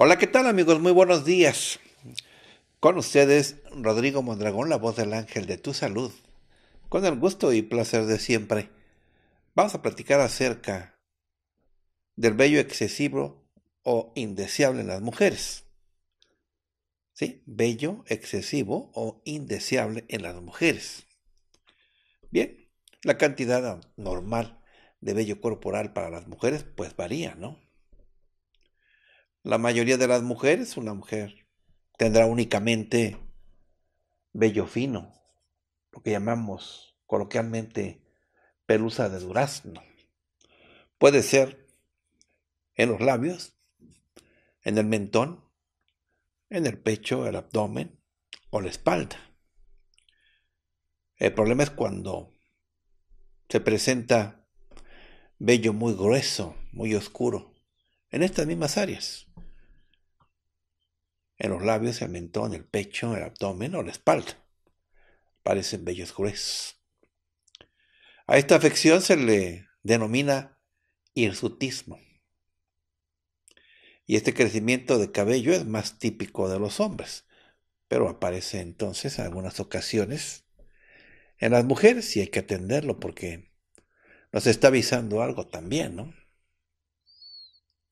Hola, ¿qué tal amigos? Muy buenos días. Con ustedes, Rodrigo Mondragón, la voz del ángel de tu salud. Con el gusto y placer de siempre, vamos a platicar acerca del vello excesivo o indeseable en las mujeres. ¿Sí? Vello excesivo o indeseable en las mujeres. Bien, la cantidad normal de vello corporal para las mujeres pues varía, ¿no? la mayoría de las mujeres, una mujer tendrá únicamente vello fino, lo que llamamos coloquialmente pelusa de durazno. Puede ser en los labios, en el mentón, en el pecho, el abdomen o la espalda. El problema es cuando se presenta vello muy grueso, muy oscuro, en estas mismas áreas. En los labios, el mentón, el pecho, el abdomen o la espalda. Parecen bellos gruesos. A esta afección se le denomina hirsutismo. Y este crecimiento de cabello es más típico de los hombres, pero aparece entonces en algunas ocasiones en las mujeres y hay que atenderlo porque nos está avisando algo también, ¿no?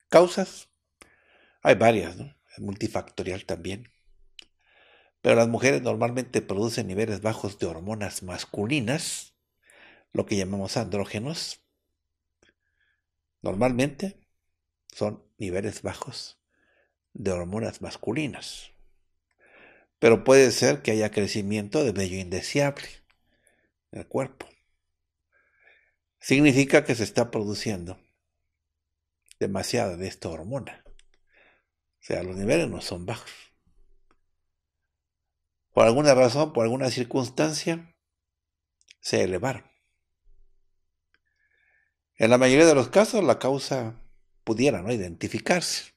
Causas, hay varias, ¿no? Es multifactorial también. Pero las mujeres normalmente producen niveles bajos de hormonas masculinas, lo que llamamos andrógenos. Normalmente son niveles bajos de hormonas masculinas. Pero puede ser que haya crecimiento de vello indeseable en el cuerpo. Significa que se está produciendo demasiada de esta hormona. O sea, los niveles no son bajos. Por alguna razón, por alguna circunstancia, se elevaron. En la mayoría de los casos, la causa pudiera no identificarse.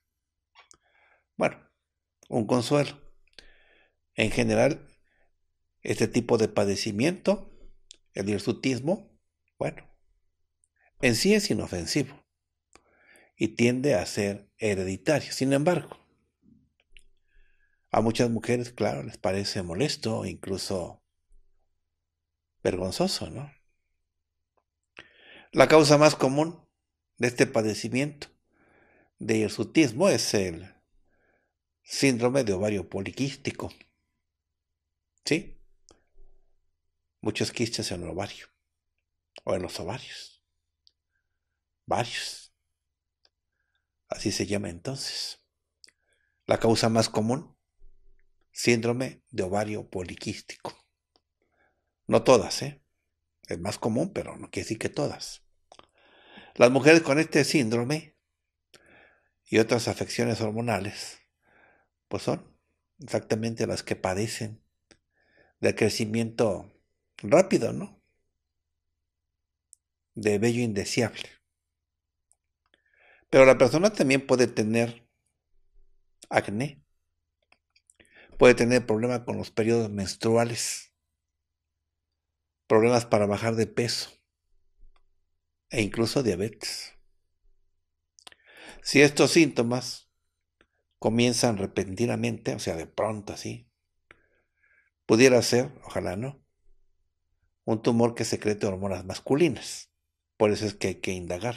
Bueno, un consuelo. En general, este tipo de padecimiento, el hirsutismo, bueno, en sí es inofensivo y tiende a ser hereditario Sin embargo, a muchas mujeres, claro, les parece molesto, incluso vergonzoso, ¿no? La causa más común de este padecimiento de hirsutismo es el síndrome de ovario poliquístico. ¿Sí? Muchos quistes en el ovario o en los ovarios. Varios. Así se llama entonces. La causa más común, síndrome de ovario poliquístico. No todas, ¿eh? Es más común, pero no quiere decir que todas. Las mujeres con este síndrome y otras afecciones hormonales, pues son exactamente las que padecen de crecimiento rápido, ¿no? De vello indeseable. Pero la persona también puede tener acné, puede tener problemas con los periodos menstruales, problemas para bajar de peso e incluso diabetes. Si estos síntomas comienzan repentinamente, o sea, de pronto así, pudiera ser, ojalá no, un tumor que secrete hormonas masculinas. Por eso es que hay que indagar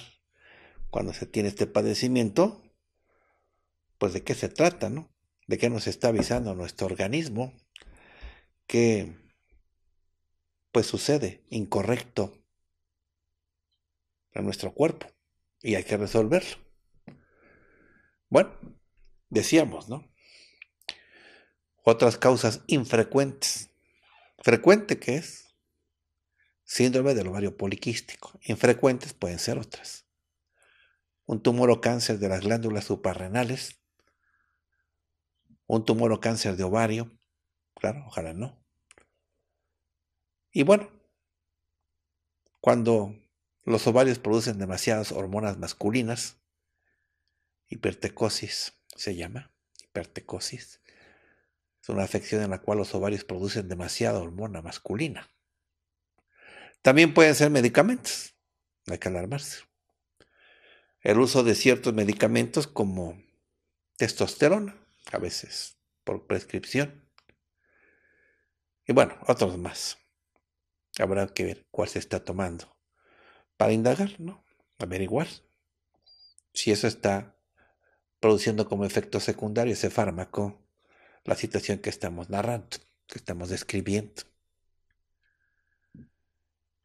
cuando se tiene este padecimiento, pues de qué se trata, ¿no? ¿De qué nos está avisando nuestro organismo? Que pues sucede incorrecto a nuestro cuerpo y hay que resolverlo. Bueno, decíamos, ¿no? Otras causas infrecuentes. Frecuente que es síndrome del ovario poliquístico. Infrecuentes pueden ser otras un tumor o cáncer de las glándulas suprarrenales, un tumor o cáncer de ovario, claro, ojalá no. Y bueno, cuando los ovarios producen demasiadas hormonas masculinas, hipertecosis se llama, hipertecosis, es una afección en la cual los ovarios producen demasiada hormona masculina. También pueden ser medicamentos, hay que alarmarse el uso de ciertos medicamentos como testosterona, a veces por prescripción. Y bueno, otros más. Habrá que ver cuál se está tomando para indagar, ¿no? Averiguar si eso está produciendo como efecto secundario ese fármaco, la situación que estamos narrando, que estamos describiendo.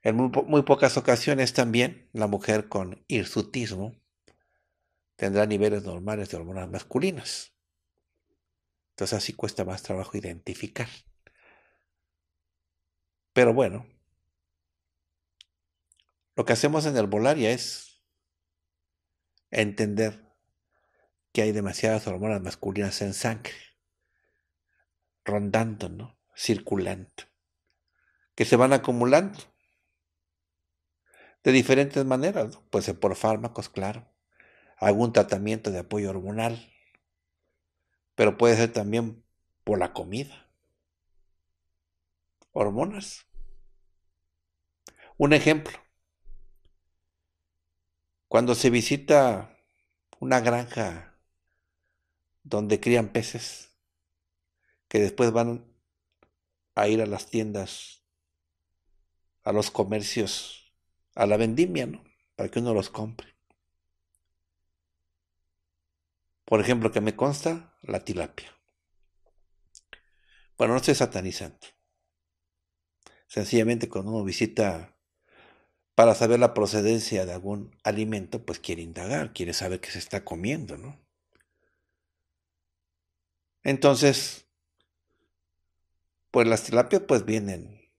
En muy, muy, pocas ocasiones también la mujer con hirsutismo tendrá niveles normales de hormonas masculinas. Entonces así cuesta más trabajo identificar. Pero bueno, lo que hacemos en el herbolaria es entender que hay demasiadas hormonas masculinas en sangre, rondando, ¿no? circulando, que se van acumulando de diferentes maneras, pues por fármacos, claro, algún tratamiento de apoyo hormonal, pero puede ser también por la comida. Hormonas. Un ejemplo. Cuando se visita una granja donde crían peces que después van a ir a las tiendas, a los comercios, a la vendimia, ¿no? Para que uno los compre. Por ejemplo, que me consta la tilapia. Bueno, no estoy satanizante. Sencillamente cuando uno visita para saber la procedencia de algún alimento, pues quiere indagar, quiere saber qué se está comiendo, ¿no? Entonces, pues las tilapias pues vienen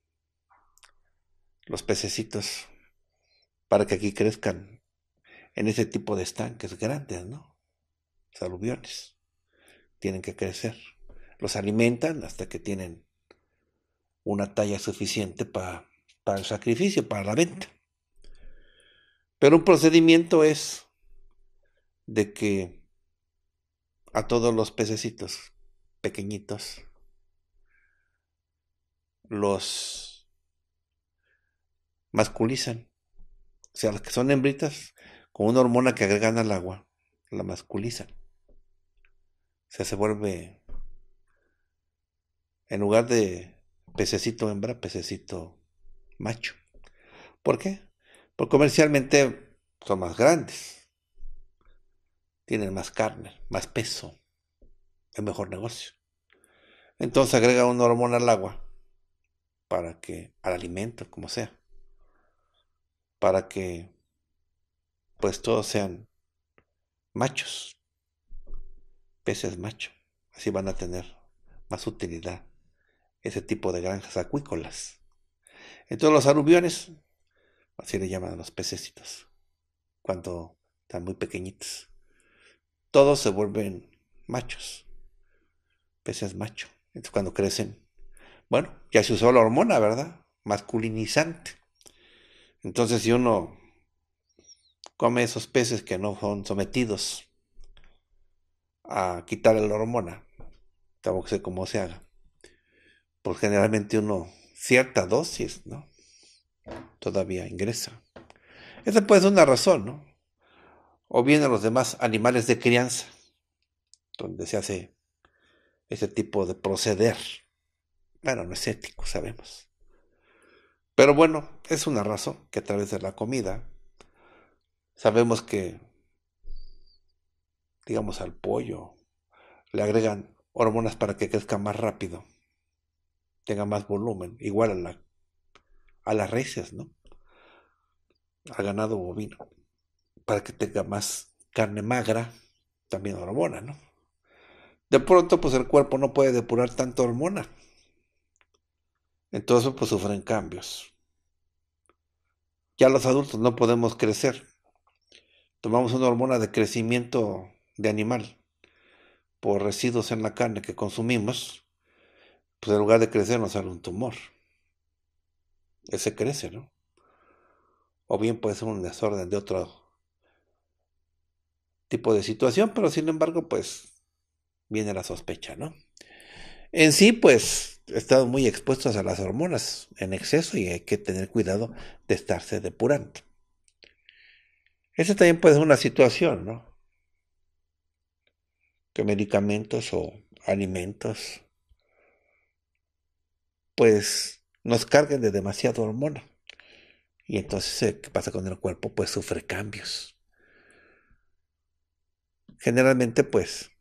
los pececitos para que aquí crezcan en ese tipo de estanques grandes, ¿no? aluviones. Tienen que crecer. Los alimentan hasta que tienen una talla suficiente para, para el sacrificio, para la venta. Pero un procedimiento es de que a todos los pececitos pequeñitos los masculizan. O sea, las que son hembritas, con una hormona que agregan al agua, la masculizan. O sea, se vuelve, en lugar de pececito hembra, pececito macho. ¿Por qué? Porque comercialmente son más grandes, tienen más carne, más peso, es mejor negocio. Entonces agrega una hormona al agua para que, al alimento, como sea, para que pues todos sean machos peces macho. Así van a tener más utilidad ese tipo de granjas acuícolas. Entonces los arubiones, así le llaman a los pececitos, cuando están muy pequeñitos, todos se vuelven machos, peces macho. Entonces cuando crecen, bueno, ya se usó la hormona, ¿verdad? Masculinizante. Entonces si uno come esos peces que no son sometidos a quitar la hormona, tampoco sé cómo se haga. Pues generalmente uno, cierta dosis, ¿no? Todavía ingresa. Esa puede ser una razón, ¿no? O bien a los demás animales de crianza, donde se hace ese tipo de proceder. Bueno, no es ético, sabemos. Pero bueno, es una razón que a través de la comida sabemos que digamos, al pollo. Le agregan hormonas para que crezca más rápido, tenga más volumen, igual a, la, a las reses, ¿no? Al ganado bovino, para que tenga más carne magra, también hormona, ¿no? De pronto, pues el cuerpo no puede depurar tanta hormona. Entonces, pues sufren cambios. Ya los adultos no podemos crecer. Tomamos una hormona de crecimiento de animal por residuos en la carne que consumimos, pues en lugar de crecer nos sale un tumor. Ese crece, ¿no? O bien puede ser un desorden de otro tipo de situación, pero sin embargo, pues viene la sospecha, ¿no? En sí, pues estado muy expuestos a las hormonas en exceso y hay que tener cuidado de estarse depurando. Esa también puede ser una situación, ¿no? que medicamentos o alimentos pues nos carguen de demasiada hormona. Y entonces, eh, ¿qué pasa con el cuerpo? Pues sufre cambios. Generalmente, pues,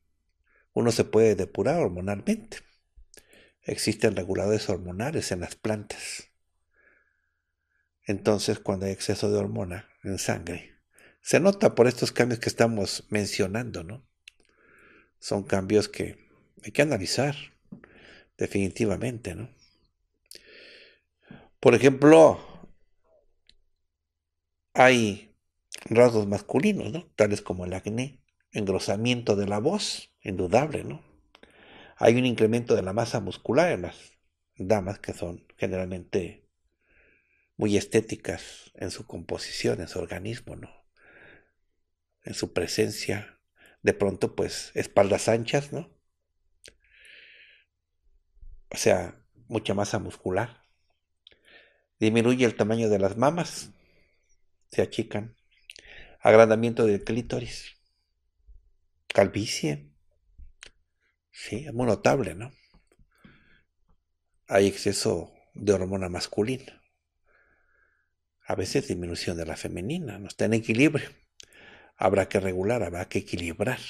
uno se puede depurar hormonalmente. Existen reguladores hormonales en las plantas. Entonces, cuando hay exceso de hormona en sangre, se nota por estos cambios que estamos mencionando, ¿no? son cambios que hay que analizar definitivamente, ¿no? Por ejemplo, hay rasgos masculinos, ¿no? Tales como el acné, engrosamiento de la voz, indudable, ¿no? Hay un incremento de la masa muscular en las damas que son generalmente muy estéticas en su composición, en su organismo, ¿no? En su presencia, de pronto pues espaldas anchas, ¿no? O sea, mucha masa muscular. Disminuye el tamaño de las mamas, se achican. Agrandamiento del clítoris, calvicie. Sí, es muy notable, ¿no? Hay exceso de hormona masculina. A veces disminución de la femenina, no está en equilibrio habrá que regular, habrá que equilibrar.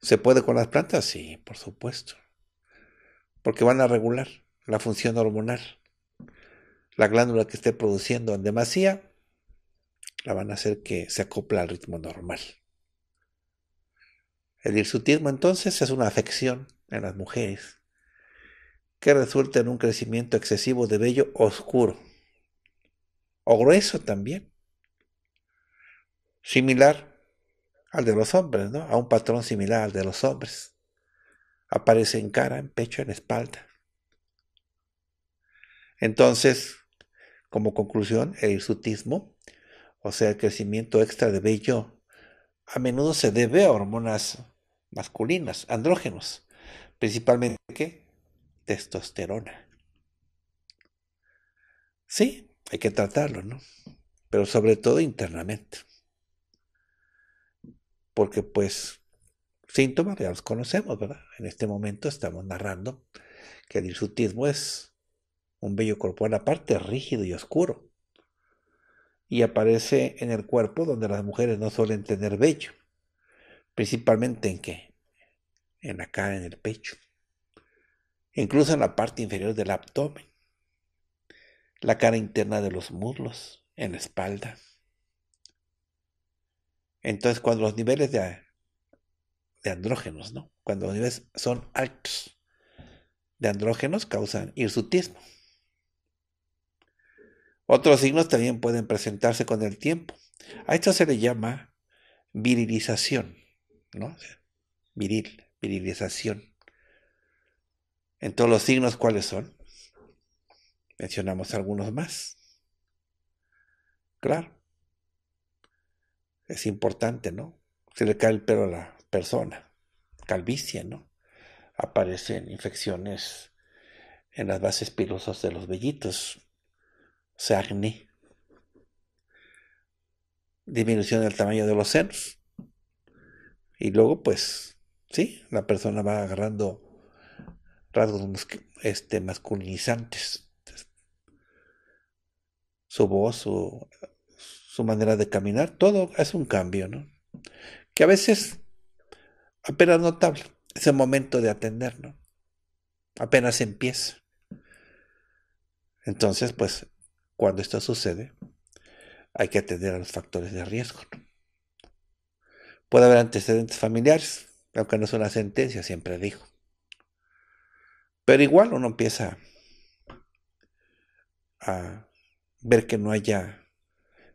¿Se puede con las plantas? Sí, por supuesto. Porque van a regular la función hormonal. La glándula que esté produciendo en demasía la van a hacer que se acopla al ritmo normal. El hirsutismo entonces es una afección en las mujeres que resulta en un crecimiento excesivo de vello oscuro o grueso también similar al de los hombres, ¿no? A un patrón similar al de los hombres. Aparece en cara, en pecho, en espalda. Entonces, como conclusión, el hirsutismo, o sea, el crecimiento extra de vello, a menudo se debe a hormonas masculinas, andrógenos, principalmente ¿qué? testosterona. Sí, hay que tratarlo, ¿no? Pero sobre todo internamente porque pues síntomas ya los conocemos, ¿verdad? En este momento estamos narrando que el hirsutismo es un vello corporal aparte, rígido y oscuro, y aparece en el cuerpo donde las mujeres no suelen tener vello, principalmente en qué? En la cara, en el pecho, incluso en la parte inferior del abdomen, la cara interna de los muslos, en la espalda entonces, cuando los niveles de, andrógenos, ¿no? Cuando los niveles son altos de andrógenos, causan irsutismo. Otros signos también pueden presentarse con el tiempo. A esto se le llama virilización, ¿no? Viril, virilización. En todos los signos, ¿cuáles son? Mencionamos algunos más. Claro es importante, ¿no? Se le cae el pelo a la persona, calvicie, ¿no? Aparecen infecciones en las bases pilosas de los vellitos, acné, disminución del tamaño de los senos. Y luego, pues, sí, la persona va agarrando rasgos este, masculinizantes. Su voz, su su manera de caminar, todo es un cambio, ¿no? Que a veces apenas notable, es el momento de atender, ¿no? Apenas empieza. Entonces, pues, cuando esto sucede, hay que atender a los factores de riesgo. ¿no? Puede haber antecedentes familiares, aunque no es una sentencia, siempre digo. Pero igual uno empieza a ver que no haya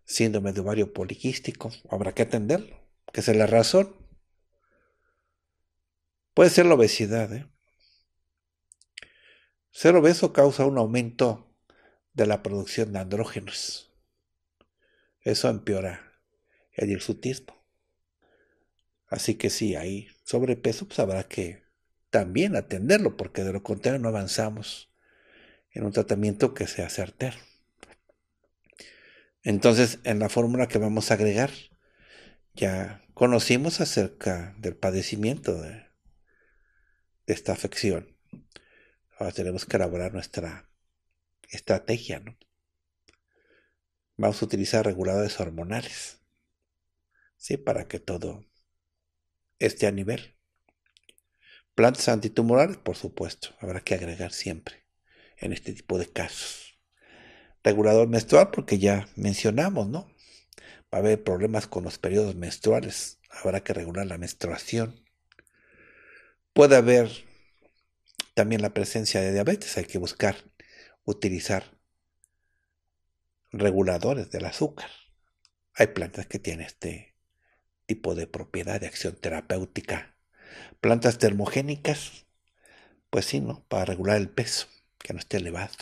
síndrome de ovario poliquístico, habrá que atenderlo, que es la razón. Puede ser la obesidad. ¿eh? Ser obeso causa un aumento de la producción de andrógenos. Eso empeora el hirsutismo. Así que si hay sobrepeso, pues habrá que también atenderlo, porque de lo contrario no avanzamos en un tratamiento que sea certero. Entonces, en la fórmula que vamos a agregar, ya conocimos acerca del padecimiento de, esta afección. Ahora tenemos que elaborar nuestra estrategia, Vamos a utilizar reguladores hormonales, ¿sí? Para que todo esté a nivel. Plantas antitumorales, por supuesto, habrá que agregar siempre en este tipo de casos regulador menstrual, porque ya mencionamos, ¿no? Va a haber problemas con los periodos menstruales, habrá que regular la menstruación. Puede haber también la presencia de diabetes, hay que buscar utilizar reguladores del azúcar. Hay plantas que tienen este tipo de propiedad de acción terapéutica. Plantas termogénicas, pues sí, ¿no? Para regular el peso, que no esté elevado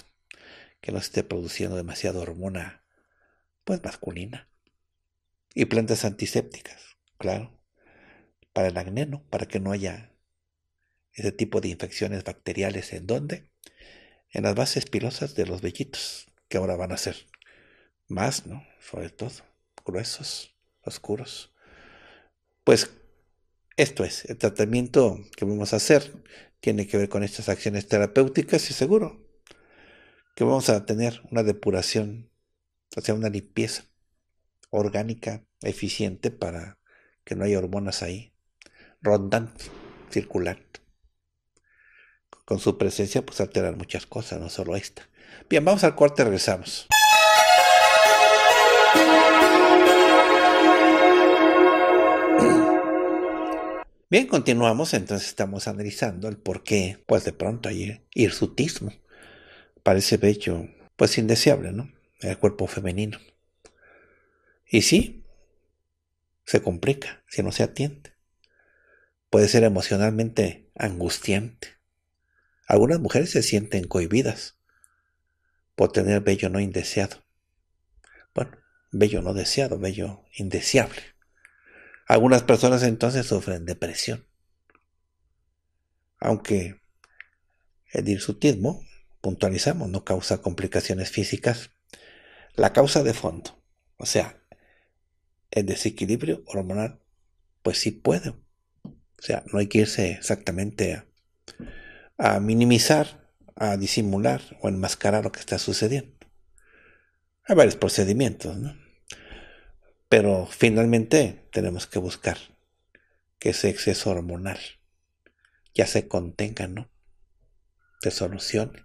que no esté produciendo demasiada hormona, pues masculina. Y plantas antisépticas, claro, para el acné, Para que no haya ese tipo de infecciones bacteriales. ¿En dónde? En las bases pilosas de los vellitos, que ahora van a ser más, ¿no? Sobre todo, gruesos, oscuros. Pues esto es, el tratamiento que vamos a hacer tiene que ver con estas acciones terapéuticas y seguro que vamos a tener una depuración, o sea, una limpieza orgánica eficiente para que no haya hormonas ahí, rondante, circular Con su presencia, pues alterar muchas cosas, no solo esta. Bien, vamos al corte, regresamos. Bien, continuamos, entonces estamos analizando el por qué, pues de pronto hay hirsutismo ...parece bello... pues indeseable, ¿no? El cuerpo femenino. Y sí, se complica si no se atiende. Puede ser emocionalmente angustiante. Algunas mujeres se sienten cohibidas por tener bello no indeseado. Bueno, bello no deseado, bello indeseable. Algunas personas entonces sufren depresión. Aunque el insutismo puntualizamos, no causa complicaciones físicas. La causa de fondo, o sea, el desequilibrio hormonal, pues sí puede. O sea, no hay que irse exactamente a, minimizar, a disimular o enmascarar lo que está sucediendo. Hay varios procedimientos, ¿no? Pero finalmente tenemos que buscar que ese exceso hormonal ya se contenga, ¿no? Se solucione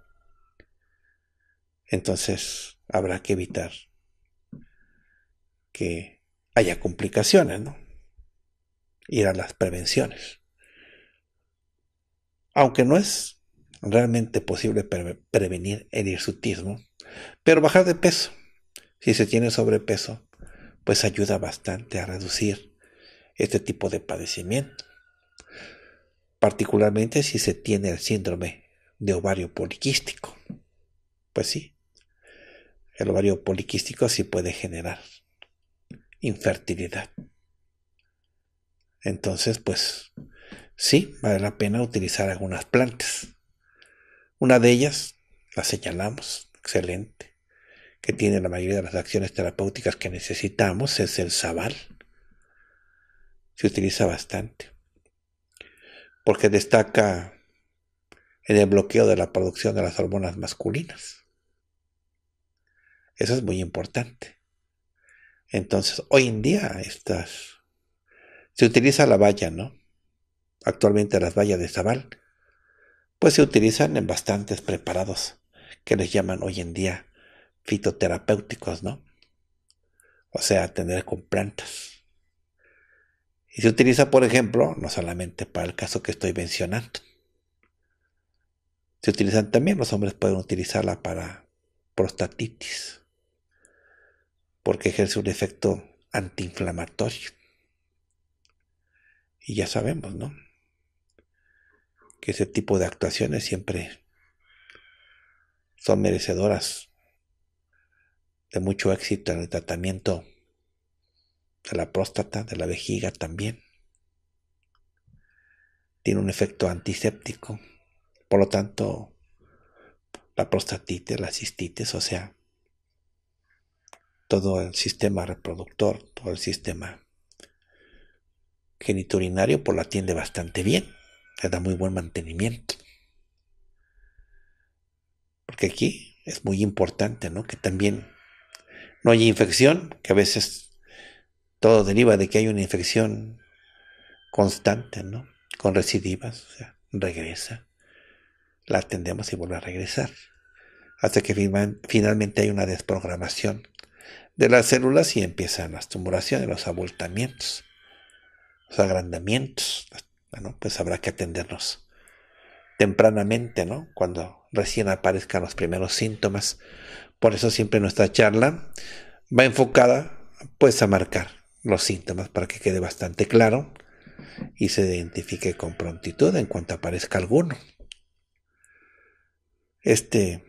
entonces habrá que evitar que haya complicaciones, ¿no? Ir a las prevenciones. Aunque no es realmente posible prevenir el hirsutismo, pero bajar de peso, si se tiene sobrepeso, pues ayuda bastante a reducir este tipo de padecimiento, particularmente si se tiene el síndrome de ovario poliquístico. Pues sí, el ovario poliquístico sí puede generar infertilidad. Entonces, pues sí, vale la pena utilizar algunas plantas. Una de ellas, la señalamos, excelente, que tiene la mayoría de las acciones terapéuticas que necesitamos, es el sabal. Se utiliza bastante, porque destaca en el bloqueo de la producción de las hormonas masculinas. Eso es muy importante. Entonces, hoy en día estas, se utiliza la valla, ¿no? Actualmente las vallas de Zabal, pues se utilizan en bastantes preparados que les llaman hoy en día fitoterapéuticos, ¿no? O sea, tener con plantas. Y se utiliza, por ejemplo, no solamente para el caso que estoy mencionando. Se utilizan también, los hombres pueden utilizarla para prostatitis porque ejerce un efecto antiinflamatorio. Y ya sabemos, ¿no? Que ese tipo de actuaciones siempre son merecedoras de mucho éxito en el tratamiento de la próstata, de la vejiga también. Tiene un efecto antiséptico. Por lo tanto, la prostatitis, la cistitis, o sea, todo el sistema reproductor, todo el sistema geniturinario, pues lo atiende bastante bien, le da muy buen mantenimiento. Porque aquí es muy importante, ¿no? Que también no haya infección, que a veces todo deriva de que hay una infección constante, ¿no? Con recidivas, o sea, regresa. La atendemos y vuelve a regresar. Hasta que finalmente hay una desprogramación de las células y empiezan las tumulaciones, los abultamientos, los agrandamientos. Bueno, pues habrá que atendernos tempranamente, ¿no? Cuando recién aparezcan los primeros síntomas. Por eso siempre nuestra charla va enfocada pues a marcar los síntomas para que quede bastante claro y se identifique con prontitud en cuanto aparezca alguno. Este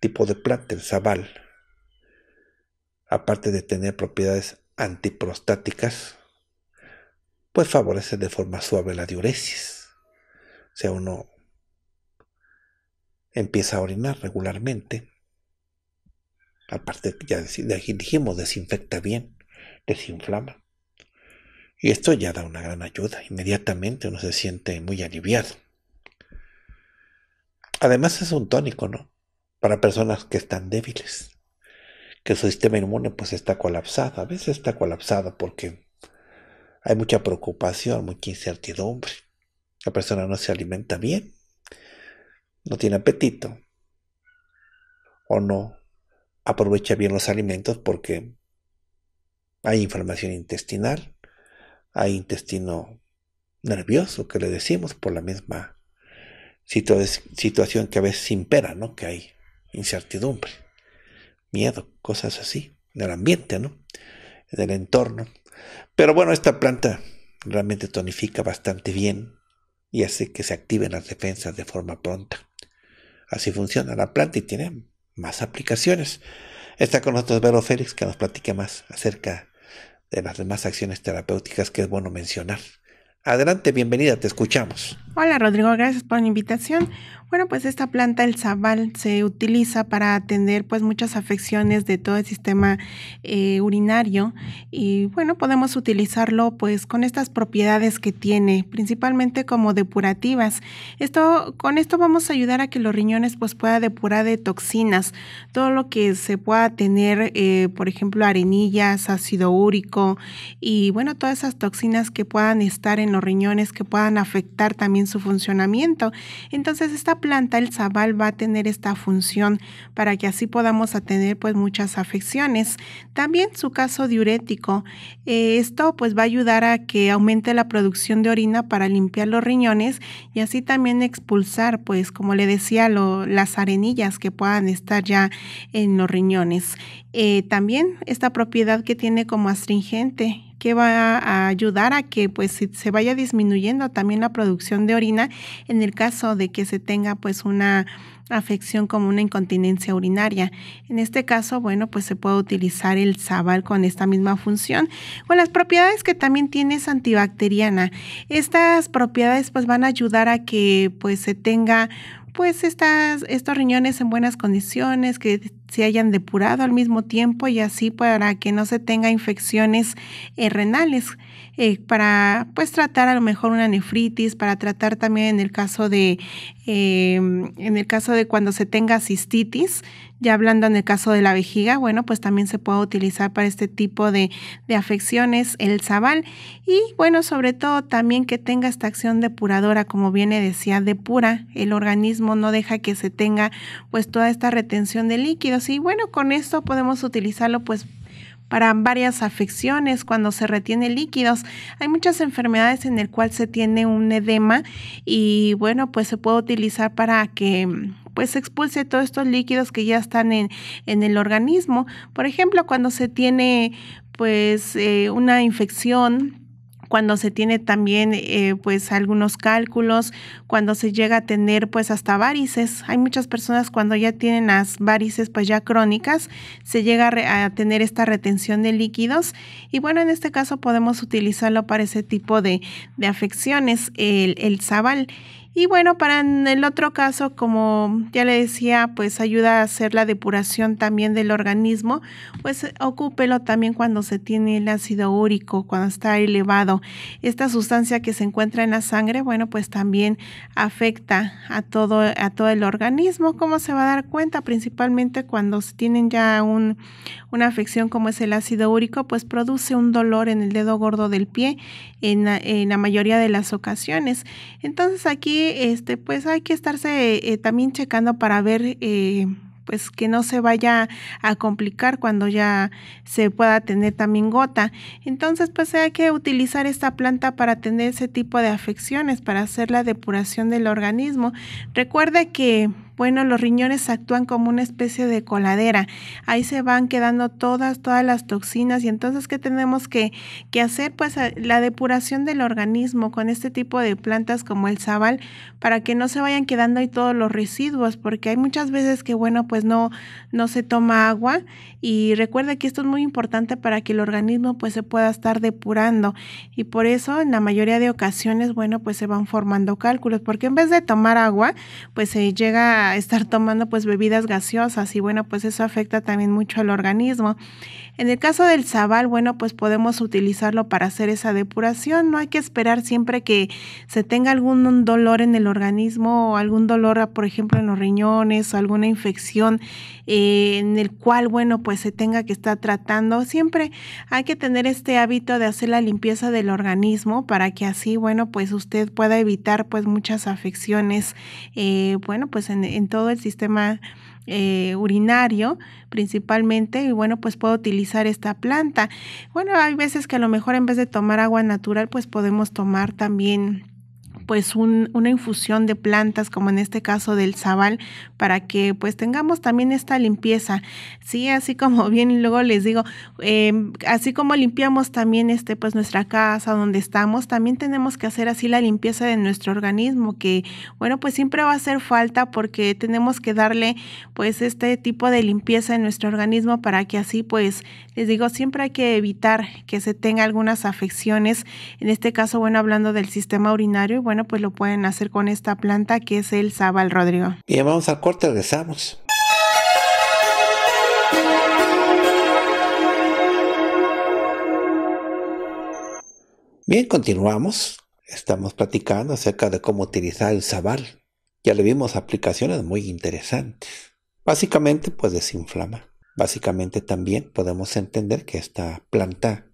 tipo de planta, el sabal, aparte de tener propiedades antiprostáticas, pues favorece de forma suave la diuresis. O sea, uno empieza a orinar regularmente. Aparte, ya dijimos, desinfecta bien, desinflama. Y esto ya da una gran ayuda. Inmediatamente uno se siente muy aliviado. Además es un tónico, ¿no? Para personas que están débiles que su sistema inmune pues está colapsado. A veces está colapsado porque hay mucha preocupación, mucha incertidumbre. La persona no se alimenta bien, no tiene apetito o no aprovecha bien los alimentos porque hay inflamación intestinal, hay intestino nervioso que le decimos por la misma situación que a veces impera, ¿no? Que hay incertidumbre miedo, cosas así, del ambiente, ¿no? Del entorno. Pero bueno, esta planta realmente tonifica bastante bien y hace que se activen las defensas de forma pronta. Así funciona la planta y tiene más aplicaciones. Está con nosotros Vero Félix que nos platique más acerca de las demás acciones terapéuticas que es bueno mencionar. Adelante, bienvenida, te escuchamos. Hola Rodrigo, gracias por la invitación. Bueno, pues esta planta, el zabal, se utiliza para atender pues muchas afecciones de todo el sistema eh, urinario y bueno, podemos utilizarlo pues con estas propiedades que tiene, principalmente como depurativas. Esto, con esto vamos a ayudar a que los riñones pues pueda depurar de toxinas, todo lo que se pueda tener, eh, por ejemplo, arenillas, ácido úrico y bueno, todas esas toxinas que puedan estar en los riñones que puedan afectar también su funcionamiento. Entonces, esta planta el zabal va a tener esta función para que así podamos atender pues muchas afecciones. También su caso diurético, eh, esto pues va a ayudar a que aumente la producción de orina para limpiar los riñones y así también expulsar pues como le decía las arenillas que puedan estar ya en los riñones. Eh, también esta propiedad que tiene como astringente que va a ayudar a que pues se vaya disminuyendo también la producción de orina en el caso de que se tenga pues una afección como una incontinencia urinaria. En este caso, bueno, pues se puede utilizar el sabal con esta misma función, con las propiedades que también tiene es antibacteriana. Estas propiedades pues van a ayudar a que pues se tenga pues estas, estos riñones en buenas condiciones, que se hayan depurado al mismo tiempo y así para que no se tenga infecciones eh, renales eh, para pues tratar a lo mejor una nefritis, para tratar también en el caso de, em, en el caso de cuando se tenga cistitis, ya hablando en el caso de la vejiga, bueno, pues también se puede utilizar para este tipo de, de afecciones el sabal y bueno, sobre todo también que tenga esta acción depuradora, como viene decía, depura, el organismo no deja que se tenga pues toda esta retención de líquidos y bueno, con esto podemos utilizarlo pues para varias afecciones cuando se retiene líquidos. Hay muchas enfermedades en el cual se tiene un edema y bueno, pues se puede utilizar para que pues expulse todos estos líquidos que ya están en, en el organismo. Por ejemplo, cuando se tiene pues eh, una infección cuando se tiene también eh, pues algunos cálculos, cuando se llega a tener pues hasta varices. Hay muchas personas cuando ya tienen las varices pues ya crónicas, se llega a, a, tener esta retención de líquidos y bueno, en este caso podemos utilizarlo para ese tipo de, afecciones, el, el y bueno, para el otro caso, como ya le decía, pues ayuda a hacer la depuración también del organismo, pues ocúpelo también cuando se tiene el ácido úrico, cuando está elevado. Esta sustancia que se encuentra en la sangre, bueno, pues también afecta a todo, a todo el organismo. ¿Cómo se va a dar cuenta? Principalmente cuando se tienen ya una afección como es el ácido úrico, pues produce un dolor en el dedo gordo del pie en en la mayoría de las ocasiones. Entonces aquí este, pues hay que estarse eh, también checando para ver eh, pues que no se vaya a complicar cuando ya se pueda tener también gota. Entonces, pues hay que utilizar esta planta para tener ese tipo de afecciones, para hacer la depuración del organismo. Recuerde que bueno, los riñones actúan como una especie de coladera. Ahí se van quedando todas, todas las toxinas. Y entonces, ¿qué tenemos que, hacer? Pues ah, la depuración del organismo con este tipo de plantas como el zabal para que no se vayan quedando ahí todos los residuos, porque hay muchas veces que, bueno, pues no, no se toma agua. Y recuerda que esto es muy importante para que el organismo pues se pueda estar depurando. Y por eso, en la mayoría de ocasiones, bueno, pues se van formando cálculos, porque en vez de tomar agua, pues se llega a estar tomando pues bebidas gaseosas y bueno, pues eso afecta también mucho al organismo. En el caso del sabal, bueno, pues podemos utilizarlo para hacer esa depuración. No hay que esperar siempre que se tenga algún dolor en el organismo o algún dolor, por ejemplo, en los riñones o alguna infección eh, en el cual, bueno, pues se tenga que estar tratando. Siempre hay que tener este hábito de hacer la limpieza del organismo para que así, bueno, pues usted pueda evitar pues muchas afecciones, eh, bueno, pues en, todo el sistema. Eh, urinario principalmente y bueno pues puedo utilizar esta planta bueno hay veces que a lo mejor en vez de tomar agua natural pues podemos tomar también pues un, una infusión de plantas, como en este caso del zabal, para que pues tengamos también esta limpieza. Sí, así como bien luego les digo, em, así como limpiamos también este, pues nuestra casa donde estamos, también tenemos que hacer así la limpieza de nuestro organismo, que bueno, pues siempre va a hacer falta porque tenemos que darle pues este tipo de limpieza en nuestro organismo para que así pues les digo, siempre hay que evitar que se tenga algunas afecciones. En este caso, bueno, hablando del sistema urinario, bueno, pues lo pueden hacer con esta planta que es el sabal, Rodrigo. Y vamos al corte, regresamos. Bien, continuamos. Estamos platicando acerca de cómo utilizar el sabal. Ya le vimos aplicaciones muy interesantes. Básicamente, pues desinflama. Básicamente también podemos entender que esta planta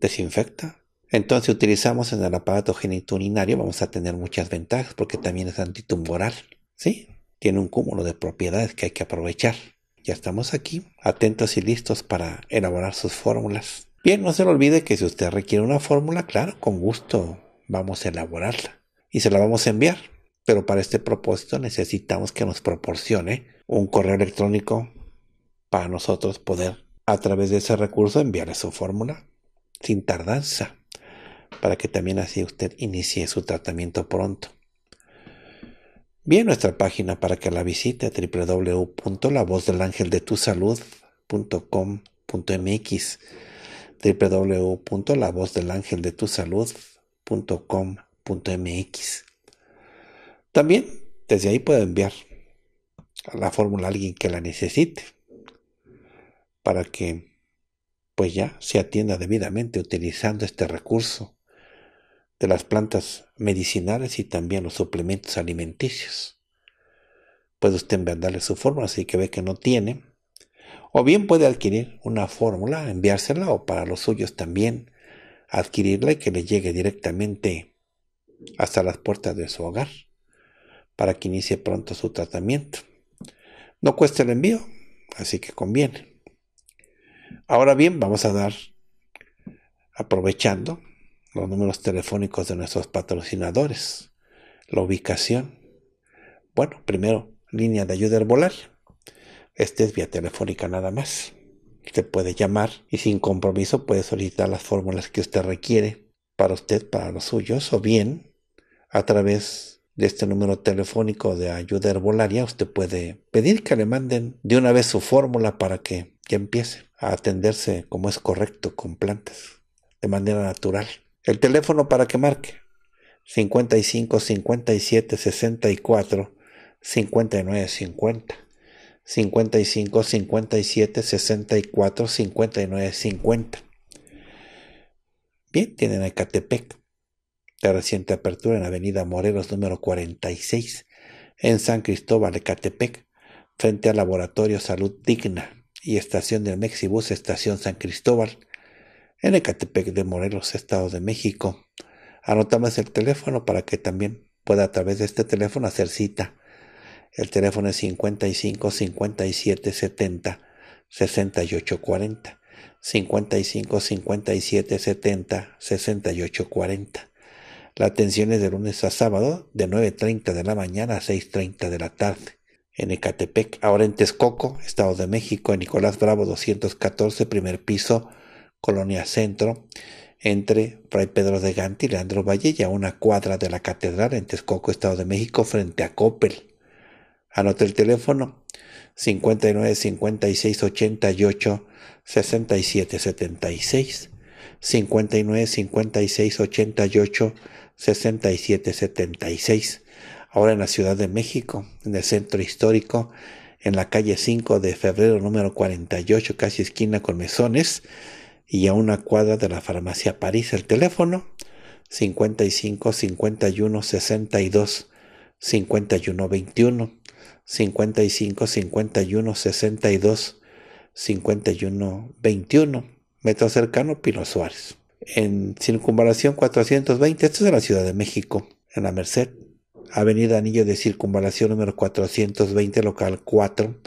desinfecta, entonces utilizamos en el aparato geniturinario, vamos a tener muchas ventajas porque también es antitumoral, ¿sí? Tiene un cúmulo de propiedades que hay que aprovechar. Ya estamos aquí, atentos y listos para elaborar sus fórmulas. Bien, no se le olvide que si usted requiere una fórmula, claro, con gusto vamos a elaborarla y se la vamos a enviar. Pero para este propósito necesitamos que nos proporcione un correo electrónico para nosotros poder a través de ese recurso enviarle su fórmula sin tardanza para que también así usted inicie su tratamiento pronto. Bien nuestra página para que la visite www.lavozdelangeldetusalud.com.mx www.lavozdelangeldetusalud.com.mx También desde ahí puede enviar la fórmula a alguien que la necesite para que pues ya se atienda debidamente utilizando este recurso de las plantas medicinales y también los suplementos alimenticios. Puede usted enviarle su fórmula así que ve que no tiene. O bien puede adquirir una fórmula, enviársela o para los suyos también adquirirla y que le llegue directamente hasta las puertas de su hogar para que inicie pronto su tratamiento. No cuesta el envío, así que conviene. Ahora bien, vamos a dar, aprovechando, los números telefónicos de nuestros patrocinadores, la ubicación. Bueno, primero, línea de ayuda herbolaria. Este es vía telefónica nada más. Usted puede llamar y sin compromiso puede solicitar las fórmulas que usted requiere para usted, para los suyos, o bien a través de este número telefónico de ayuda herbolaria usted puede pedir que le manden de una vez su fórmula para que ya empiece a atenderse como es correcto con plantas, de manera natural. El teléfono para que marque. 55 57 64 59 50. 55 57 64 59 50. Bien, tienen Ecatepec, la reciente apertura en Avenida Morelos número 46, en San Cristóbal, Ecatepec, frente al Laboratorio Salud Digna y Estación del Mexibus, Estación San Cristóbal, en Ecatepec de Morelos, Estado de México. Anotamos el teléfono para que también pueda a través de este teléfono hacer cita. El teléfono es 55 57 70 68 40. 55 57 70 68 40. La atención es de lunes a sábado de 9.30 de la mañana a 6.30 de la tarde en Ecatepec, ahora en Texcoco, Estado de México, en Nicolás Bravo 214, primer piso, Colonia Centro, entre Fray Pedro de Gante y Leandro Valle, y una cuadra de la Catedral en Texcoco, Estado de México, frente a Coppel. Anote el teléfono 59 56 88 67 76 59 56 88 67 76 ahora en la Ciudad de México en el centro histórico en la calle 5 de febrero número 48 casi esquina con mesones y a una cuadra de la farmacia París. El teléfono 55 51 62 51 21 55 51 62 51 21 metro cercano Pino Suárez en circunvalación 420 esto es de la Ciudad de México en la Merced Avenida Anillo de Circunvalación número 420 local 4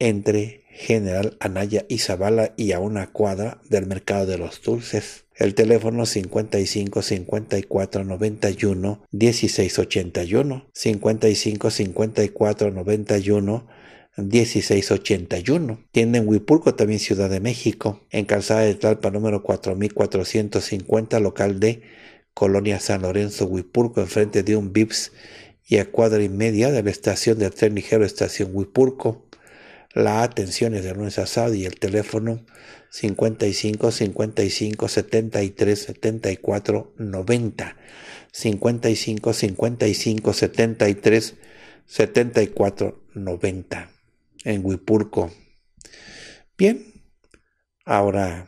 entre General Anaya Izabala y a una cuadra del mercado de los dulces. El teléfono 55 54 91 16 81 55 54 91 1681. Tienda en Huipulco, también Ciudad de México, en Calzada de Talpa, número 4450, local de Colonia San Lorenzo, Huipulco, enfrente de un VIPS y a cuadra y media de la estación del tren ligero Estación Huipulco. La atención es de lunes a y el teléfono 55 55 73 74 90. 55 55 73 74 90 en Huipurco. Bien, ahora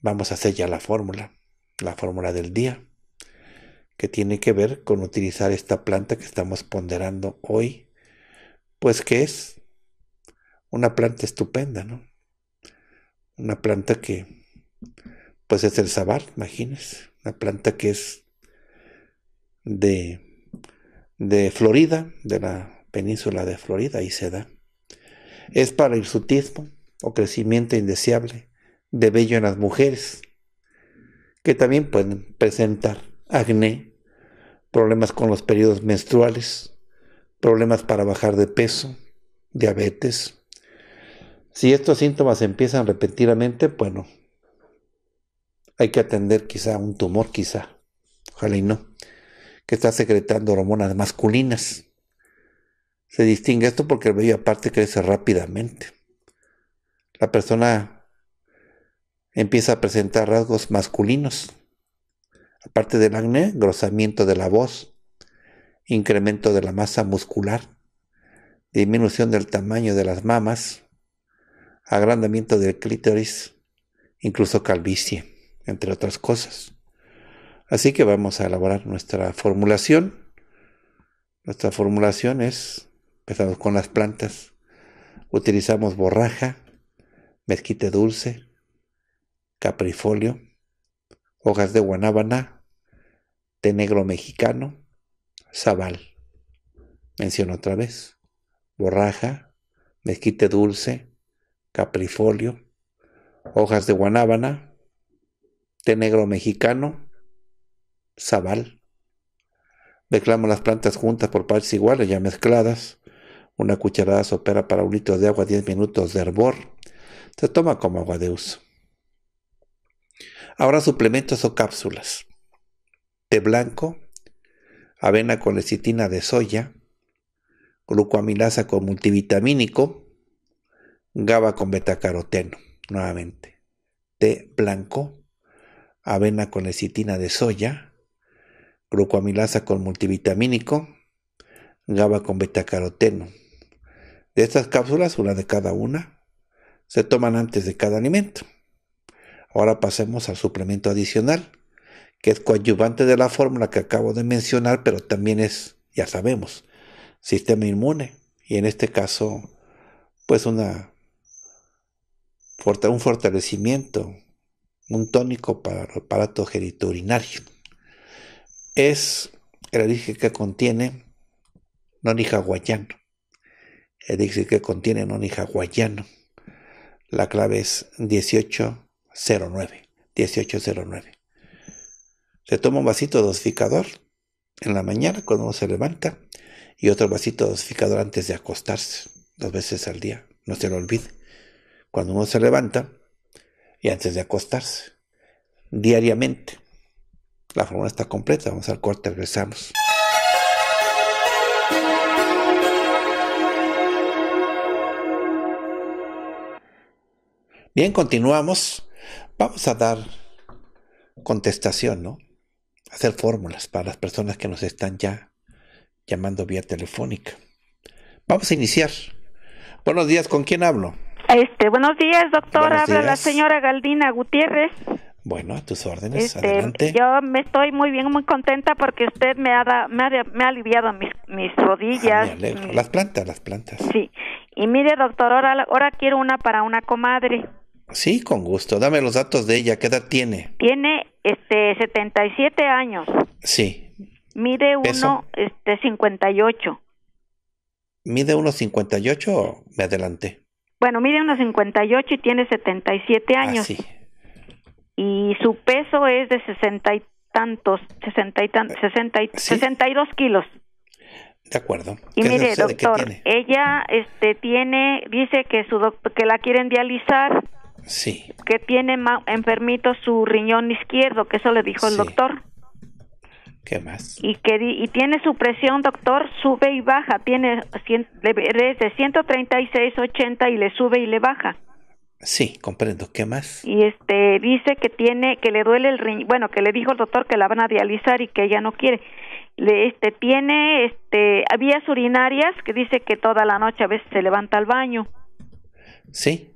vamos a hacer ya la fórmula, la fórmula del día, que tiene que ver con utilizar esta planta que estamos ponderando hoy, pues que es una planta estupenda, ¿no? Una planta que, pues es el sabal, imagínense, una planta que es de, de Florida, de la península de Florida, ahí se da. Es para hirsutismo o crecimiento indeseable de vello en las mujeres, que también pueden presentar acné, problemas con los periodos menstruales, problemas para bajar de peso, diabetes, si estos síntomas empiezan repentinamente, bueno, hay que atender quizá un tumor, quizá, ojalá y no, que está secretando hormonas masculinas. Se distingue esto porque el vello aparte crece rápidamente. La persona empieza a presentar rasgos masculinos, aparte del acné, grosamiento de la voz, incremento de la masa muscular, disminución del tamaño de las mamas, agrandamiento del clítoris, incluso calvicie, entre otras cosas. Así que vamos a elaborar nuestra formulación. Nuestra formulación es, empezamos con las plantas, utilizamos borraja, mezquite dulce, caprifolio, hojas de guanábana, té negro mexicano, sabal, Menciono otra vez, borraja, mezquite dulce, caprifolio, hojas de guanábana, té negro mexicano, zabal. Mezclamos las plantas juntas por partes iguales, ya mezcladas. Una cucharada sopera para un litro de agua, 10 minutos de hervor. Se toma como agua de uso. Ahora suplementos o cápsulas. Té blanco, avena con lecitina de soya, glucoamilasa con multivitamínico, GABA con betacaroteno, nuevamente. Té blanco, avena con lecitina de soya, glucoamilasa con multivitamínico, GABA con betacaroteno. De estas cápsulas, una de cada una, se toman antes de cada alimento. Ahora pasemos al suplemento adicional, que es coadyuvante de la fórmula que acabo de mencionar, pero también es, ya sabemos, sistema inmune. Y en este caso, pues una un fortalecimiento, un tónico para el aparato geriturinario. Es el elixir que contiene noni guayano. El elixir que contiene noni guayano. La clave es 1809. 1809. Se toma un vasito dosificador en la mañana cuando uno se levanta y otro vasito dosificador antes de acostarse, dos veces al día. No se lo olvide cuando uno se levanta y antes de acostarse, diariamente. La fórmula está completa, vamos al corte, regresamos. Bien, continuamos. Vamos a dar contestación, ¿no? Hacer fórmulas para las personas que nos están ya llamando vía telefónica. Vamos a iniciar. Buenos días, ¿con quién hablo? Este, buenos días, doctor. Habla la señora Galdina Gutiérrez. Bueno, a tus órdenes. Este, adelante. Yo me estoy muy bien, muy contenta porque usted me ha, me, ha aliviado mis, ah, rodillas. las plantas, las plantas. Sí. Y mire, doctor, ahora, quiero una para una comadre. Sí, con gusto. Dame los datos de ella. ¿Qué edad tiene? Tiene este 77 años. Sí. Mide uno este 58. Mide 1.58, me adelanté bueno, mide unos 58 y tiene 77 ah, años. Ah, sí. Y su peso es de 60 y tantos, 60 y, eh, y 62 kilos. De acuerdo. Y mire, doctor, ella este tiene dice que su que la quieren dializar. Sí. Que tiene enfermito su riñón izquierdo, que eso le dijo el doctor. ¿Qué más? Y, que, y tiene su presión, doctor, sube y baja. Tiene 136, 80 136,80 y le sube y le baja. Sí, comprendo. ¿Qué más? Y este dice que tiene, que le duele el riñón. Bueno, que le dijo el doctor que la van a dializar y que ella no quiere. Le, este tiene este vías urinarias que dice que toda la noche a veces se levanta al baño. Sí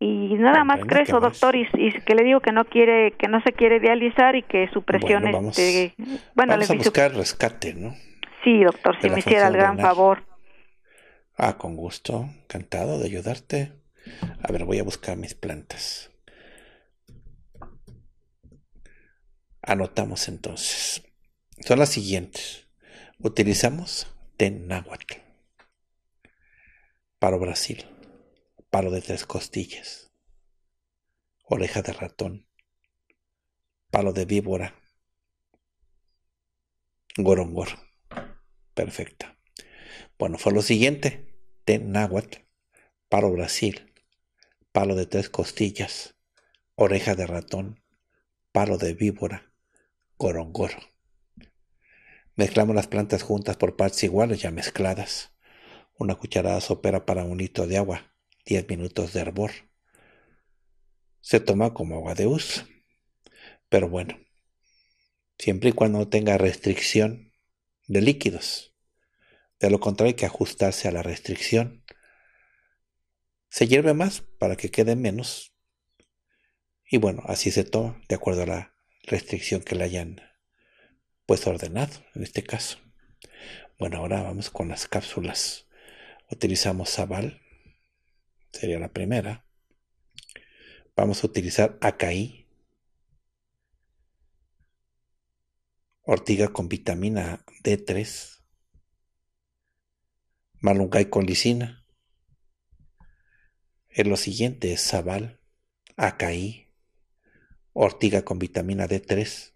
y nada más creso, doctor, y, que le digo que no quiere, que no se quiere dializar y que su presión es... bueno, este, a buscar rescate, ¿no? Sí, doctor, si me hiciera el gran favor. Ah, con gusto, encantado de ayudarte. A ver, voy a buscar mis plantas. Anotamos entonces. Son las siguientes. Utilizamos tenáhuatl para Brasil palo de tres costillas, oreja de ratón, palo de víbora, gorongor. Perfecto. Bueno, fue lo siguiente. náhuatl, palo Brasil, palo de tres costillas, oreja de ratón, palo de víbora, gorongor. Mezclamos las plantas juntas por partes iguales ya mezcladas. Una cucharada sopera para un litro de agua. 10 minutos de hervor. Se toma como agua de uso. Pero bueno, siempre y cuando no tenga restricción de líquidos. De lo contrario, hay que ajustarse a la restricción. Se hierve más para que quede menos. Y bueno, así se toma, de acuerdo a la restricción que le hayan pues ordenado en este caso. Bueno, ahora vamos con las cápsulas. Utilizamos aval. Sería la primera. Vamos a utilizar Acaí. Ortiga con vitamina D3. Malungay con lisina. En lo siguiente es sabal, acai, ortiga con vitamina D3,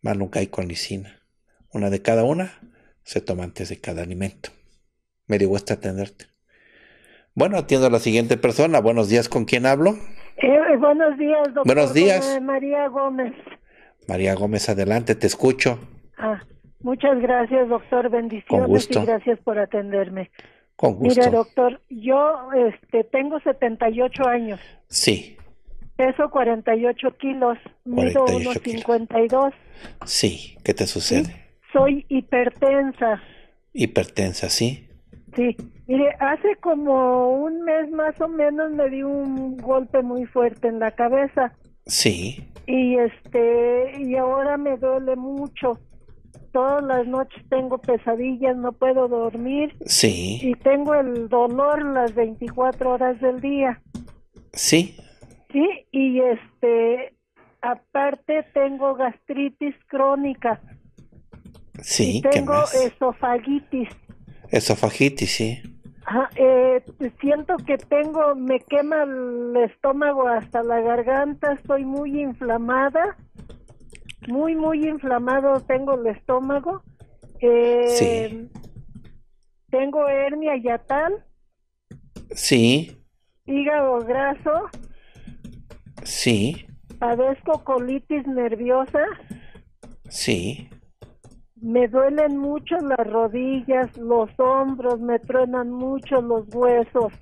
malungay con lisina. Una de cada una se toma antes de cada alimento. Me digo este atenderte. Bueno, atiendo a la siguiente persona. Buenos días, ¿con quién hablo? Eh, buenos días, doctor. Buenos días. María Gómez. María Gómez, adelante, te escucho. Ah, muchas gracias, doctor. Bendiciones Con y gracias por atenderme. Con gusto. Mira, doctor, yo este, tengo 78 años. Sí. Peso 48 kilos, 48 mido 1,52. Sí, ¿qué te sucede? Soy hipertensa. Hipertensa, sí. Sí, mire, hace como un mes más o menos me di un golpe muy fuerte en la cabeza. Sí. Y este, y ahora me duele mucho. Todas las noches tengo pesadillas, no puedo dormir. Sí. Y tengo el dolor las 24 horas del día. Sí. Sí, y este, aparte tengo gastritis crónica. Sí, tengo esofagitis. Esofagitis, sí. Eh, siento que tengo, me quema el estómago hasta la garganta, estoy muy inflamada, muy, muy inflamado tengo el estómago. Eh, sí. Tengo hernia yatal. Sí. Hígado graso. Sí. Padezco colitis nerviosa. Sí me duelen mucho las rodillas, los hombros, me truenan mucho los huesos.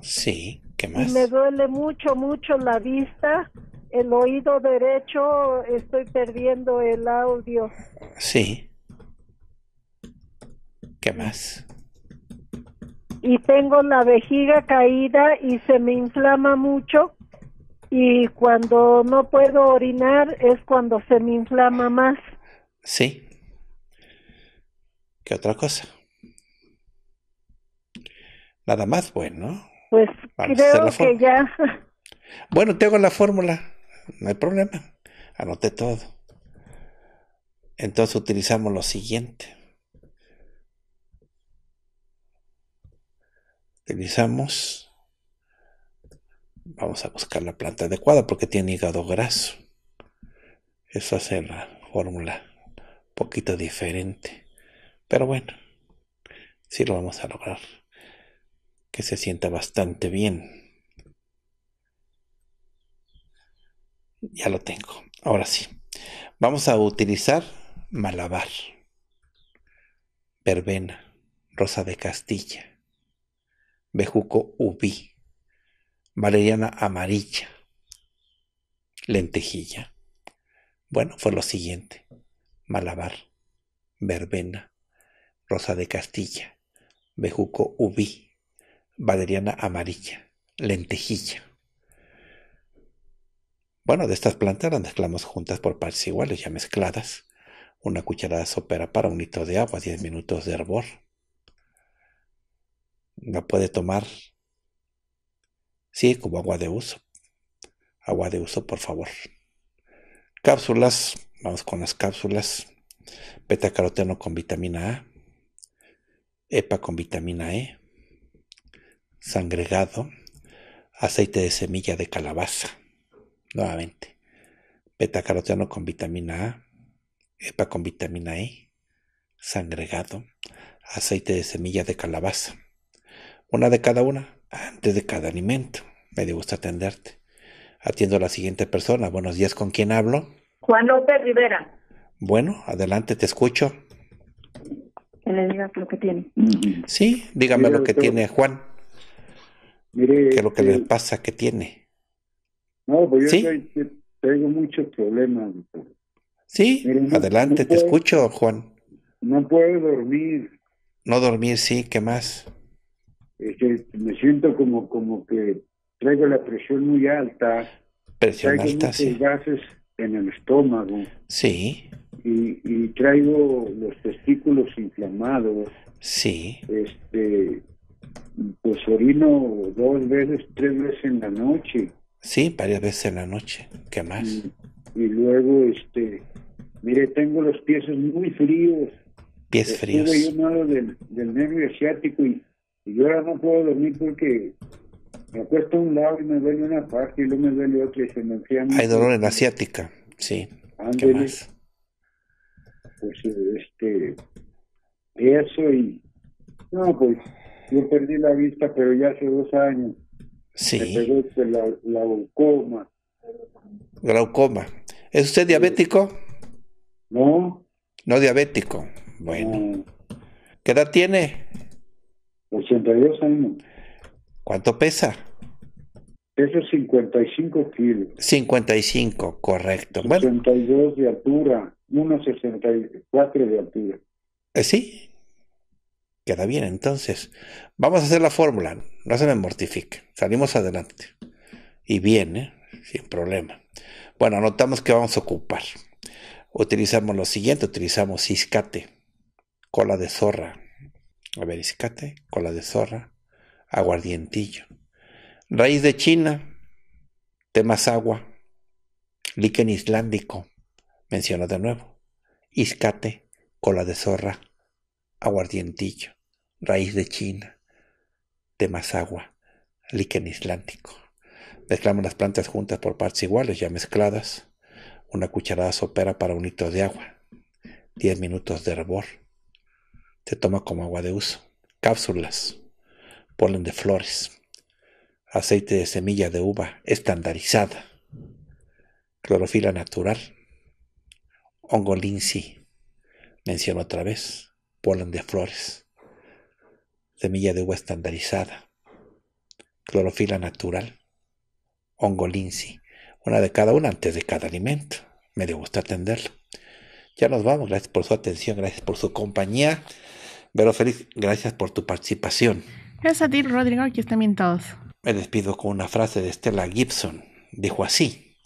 Sí, ¿qué más? me duele mucho, mucho la vista, el oído derecho, estoy perdiendo el audio. Sí. ¿Qué más? Y tengo la vejiga caída y se me inflama mucho. Y cuando no puedo orinar es cuando se me inflama más. Sí otra cosa. Nada más, bueno. Pues creo que ya. Bueno, tengo la fórmula, no hay problema. Anoté todo. Entonces utilizamos lo siguiente. Utilizamos. Vamos a buscar la planta adecuada porque tiene hígado graso. Eso hace la fórmula un poquito diferente. Pero bueno, sí lo vamos a lograr. Que se sienta bastante bien. Ya lo tengo. Ahora sí. Vamos a utilizar malabar, verbena, rosa de Castilla, bejuco ubí, valeriana amarilla, lentejilla. Bueno, fue lo siguiente. Malabar, verbena, rosa de Castilla, bejuco ubí, valeriana amarilla, lentejilla. Bueno, de estas plantas las mezclamos juntas por partes iguales, ya mezcladas. Una cucharada sopera para un litro de agua, 10 minutos de hervor. La puede tomar, sí, como agua de uso. Agua de uso, por favor. Cápsulas, vamos con las cápsulas. Petacaroteno con vitamina A, EPA con vitamina E, sangregado, aceite de semilla de calabaza, nuevamente, betacaroteno con vitamina A, EPA con vitamina E, sangregado, aceite de semilla de calabaza. Una de cada una, antes de cada alimento. Me gusta atenderte. Atiendo a la siguiente persona. Buenos días, ¿con quién hablo? Juan López Rivera. Bueno, adelante, te escucho le digas lo que tiene. Sí, dígame lo que tiene Juan. Mire, ¿Qué lo que le este, pasa que tiene? No, pues ¿Sí? tengo muchos problemas. Sí, adelante, te escucho, Juan. No puedo dormir. No dormir, sí, ¿qué más? me siento como, como que traigo la presión muy alta. Presión alta, sí. gases en el estómago. Sí y, traigo los testículos inflamados. Sí. Este, pues orino dos veces, tres veces en la noche. Sí, varias veces en la noche. ¿Qué más? Y, luego, este, mire, tengo los pies muy fríos. Pies fríos. Estuve yo malo del, del, nervio asiático y, yo ahora no puedo dormir porque me acuesto a un lado y me duele una parte y luego me duele otra y se me enfría. Hay dolor en la asiática, sí. ¿Qué más? pues este eso y no pues yo perdí la vista pero ya hace dos años sí me pegó este, la, glaucoma es usted diabético no no diabético bueno qué edad tiene 82 años cuánto pesa eso es 55 kilos. 55, correcto. 62 de altura, 1,64 de altura. Eh, sí, queda bien entonces. Vamos a hacer la fórmula, no se me mortifique, salimos adelante. Y bien, ¿eh? sin problema. Bueno, anotamos que vamos a ocupar. Utilizamos lo siguiente, utilizamos iscate, cola de zorra. A ver, iscate, cola de zorra, aguardientillo Raíz de China, agua, líquen islandico, menciona de nuevo, iscate, cola de zorra, aguardientillo, raíz de China, agua, líquen islántico. Mezclamos las plantas juntas por partes iguales, ya mezcladas, una cucharada sopera para un litro de agua, 10 minutos de hervor, se toma como agua de uso, cápsulas, polen de flores, aceite de semilla de uva estandarizada, clorofila natural, hongo menciono otra vez, polen de flores, semilla de uva estandarizada, clorofila natural, hongo una de cada una antes de cada alimento. Me gusta atenderlo. Ya nos vamos, gracias por su atención, gracias por su compañía. pero Feliz, gracias por tu participación. Gracias a ti, Rodrigo, aquí están bien todos. Me despido con una frase de Stella Gibson. Dijo así,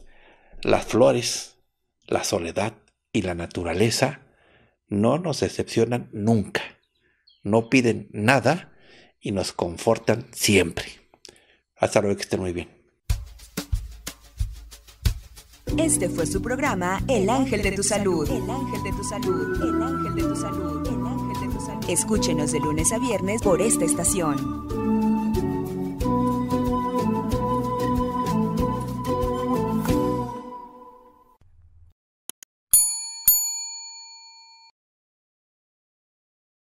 las flores, la soledad y la naturaleza no nos decepcionan nunca, no piden nada y nos confortan siempre. Hasta luego, que estén muy bien. Este fue su programa El Ángel de tu Salud. El Ángel de tu Salud. El Ángel de tu Salud. El Ángel de tu Salud. Escúchenos de lunes a viernes por esta estación.